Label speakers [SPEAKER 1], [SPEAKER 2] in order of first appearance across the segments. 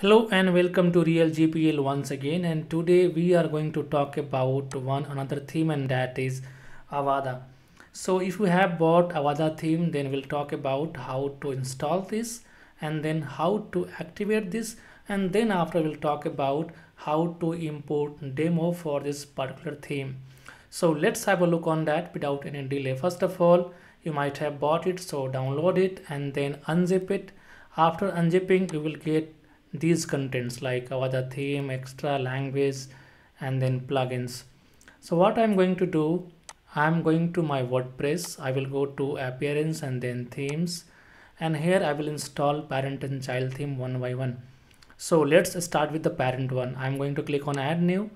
[SPEAKER 1] Hello and welcome to Real GPL once again and today we are going to talk about one another theme and that is Avada. So if you have bought Avada theme then we'll talk about how to install this and then how to activate this and then after we'll talk about how to import demo for this particular theme. So let's have a look on that without any delay. First of all you might have bought it so download it and then unzip it. After unzipping you will get these contents like Avada theme, extra language, and then plugins. So what I'm going to do, I'm going to my WordPress. I will go to appearance and then themes. And here I will install parent and child theme one by one. So let's start with the parent one. I'm going to click on add new,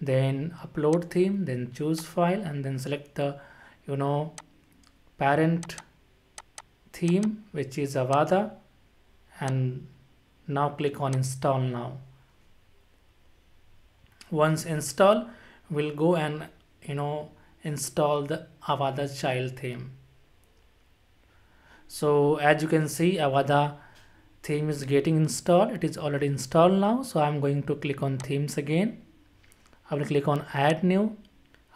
[SPEAKER 1] then upload theme, then choose file and then select the, you know, parent theme, which is Avada and now click on install now once install we'll go and you know install the avada child theme so as you can see avada theme is getting installed it is already installed now so i'm going to click on themes again i will click on add new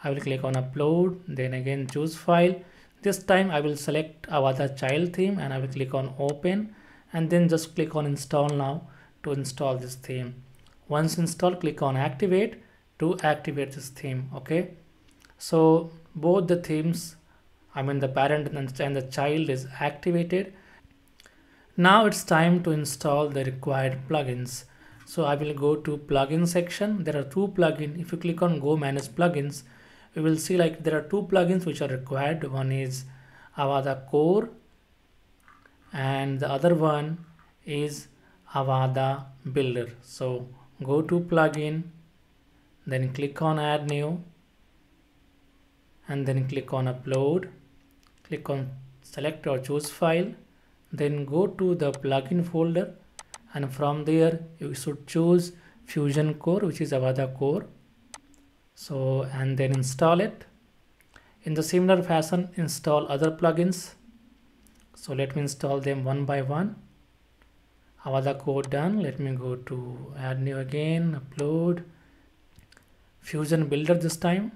[SPEAKER 1] i will click on upload then again choose file this time i will select avada child theme and i will click on open and then just click on install now to install this theme once installed click on activate to activate this theme okay so both the themes i mean the parent and the child is activated now it's time to install the required plugins so i will go to plugin section there are two plugins. if you click on go manage plugins you will see like there are two plugins which are required one is avada core and the other one is Avada Builder. So go to plugin, then click on add new and then click on upload, click on select or choose file, then go to the plugin folder and from there you should choose Fusion Core which is Avada Core. So and then install it. In the similar fashion install other plugins so let me install them one by one how the code done let me go to add new again upload fusion builder this time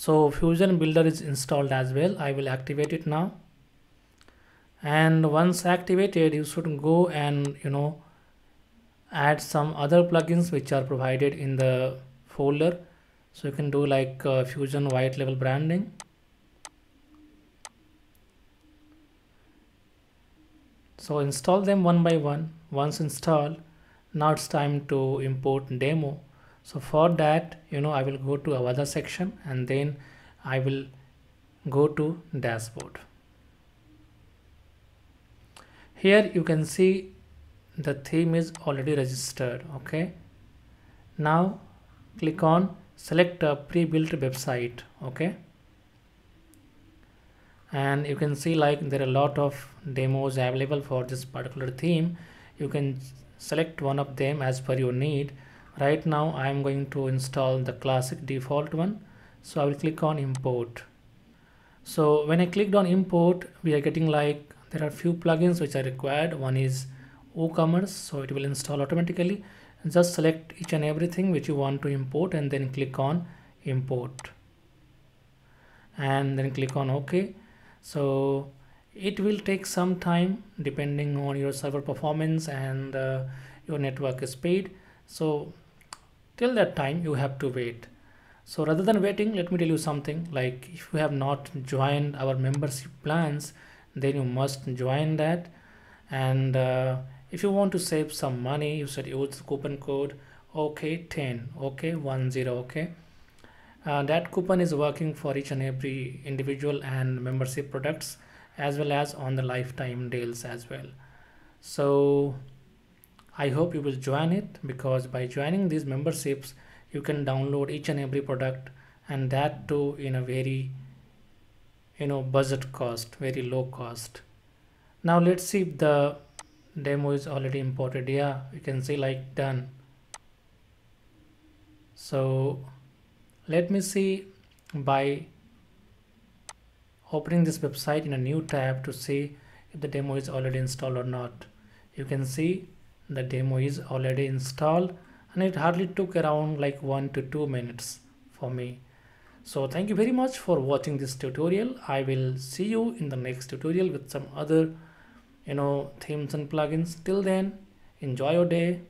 [SPEAKER 1] so fusion builder is installed as well i will activate it now and once activated you should go and you know add some other plugins which are provided in the folder so you can do like uh, fusion white Level branding so install them one by one once installed now it's time to import demo so for that you know I will go to other section and then I will go to dashboard here you can see the theme is already registered okay now click on select a pre-built website okay and you can see like there are a lot of demos available for this particular theme you can select one of them as per your need right now I am going to install the classic default one so I will click on import so when I clicked on import we are getting like there are few plugins which are required one is WooCommerce so it will install automatically just select each and everything which you want to import and then click on import and then click on OK so it will take some time depending on your server performance and uh, your network speed so till that time you have to wait so rather than waiting let me tell you something like if you have not joined our membership plans then you must join that and uh, if you want to save some money you should use coupon code OK10 OK10 okay, 10, okay 10, okay uh, that coupon is working for each and every individual and membership products as well as on the lifetime deals as well. So I hope you will join it because by joining these memberships, you can download each and every product and that too in a very, you know, budget cost, very low cost. Now let's see if the demo is already imported. Yeah, you can see like done. So let me see by opening this website in a new tab to see if the demo is already installed or not you can see the demo is already installed and it hardly took around like one to two minutes for me so thank you very much for watching this tutorial i will see you in the next tutorial with some other you know themes and plugins till then enjoy your day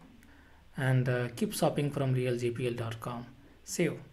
[SPEAKER 1] and uh, keep shopping from realgpl.com see you